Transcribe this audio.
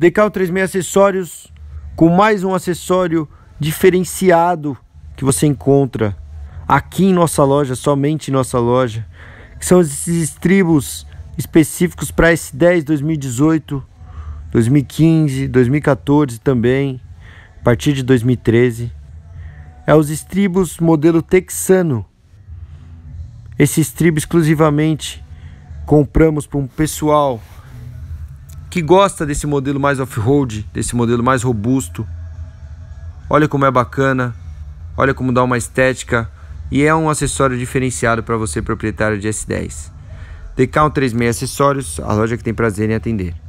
Decal 36 acessórios com mais um acessório diferenciado que você encontra aqui em nossa loja, somente em nossa loja, que são esses estribos específicos para S10 2018, 2015, 2014 também, a partir de 2013. É os estribos modelo texano. Esse estribo exclusivamente compramos para um pessoal que gosta desse modelo mais off-road, desse modelo mais robusto. Olha como é bacana, olha como dá uma estética e é um acessório diferenciado para você proprietário de S10. Decal 36 Acessórios, a loja que tem prazer em atender.